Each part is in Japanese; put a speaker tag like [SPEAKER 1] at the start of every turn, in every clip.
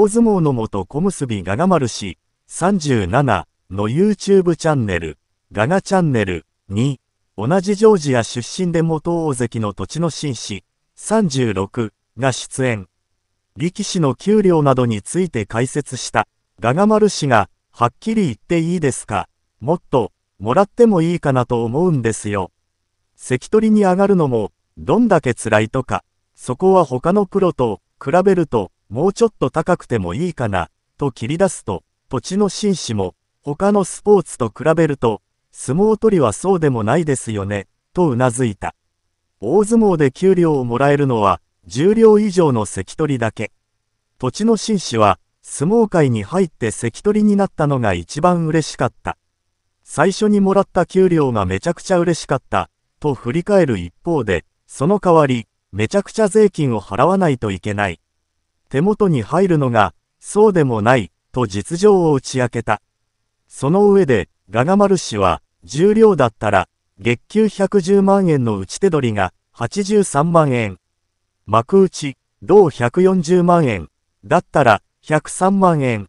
[SPEAKER 1] 大相撲の元小結ガガ丸氏37の YouTube チャンネル、ガガチャンネルに、同じジョージア出身で元大関の土地の紳士36が出演。力士の給料などについて解説したガガ丸氏が、はっきり言っていいですか、もっと、もらってもいいかなと思うんですよ。関取に上がるのも、どんだけ辛いとか、そこは他のプロと比べるともうちょっと高くてもいいかな、と切り出すと、土地の紳士も、他のスポーツと比べると、相撲取りはそうでもないですよね、とうなずいた。大相撲で給料をもらえるのは、10両以上の関取だけ。土地の紳士は、相撲界に入って関取になったのが一番嬉しかった。最初にもらった給料がめちゃくちゃ嬉しかった、と振り返る一方で、その代わり、めちゃくちゃ税金を払わないといけない。手元に入るのが、そうでもない、と実情を打ち明けた。その上で、ガガマル氏は、重量だったら、月給110万円の打ち手取りが、83万円。幕内、同140万円。だったら、103万円。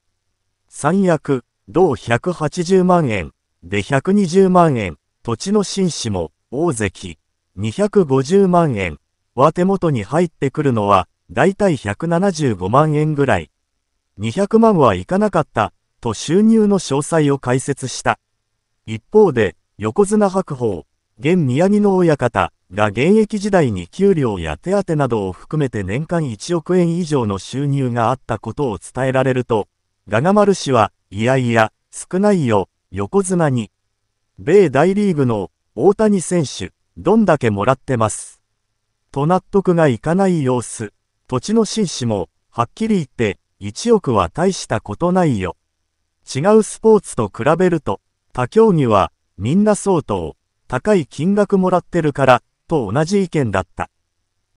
[SPEAKER 1] 三役、同180万円。で120万円。土地の紳士も、大関、250万円。は手元に入ってくるのは、だいたい175万円ぐらい。200万はいかなかった、と収入の詳細を解説した。一方で、横綱白鵬、現宮城の親方が現役時代に給料や手当などを含めて年間1億円以上の収入があったことを伝えられると、ガガ丸氏は、いやいや、少ないよ、横綱に。米大リーグの大谷選手、どんだけもらってます。と納得がいかない様子。土地の紳士も、はっきり言って、1億は大したことないよ。違うスポーツと比べると、他競技は、みんな相当、高い金額もらってるから、と同じ意見だった。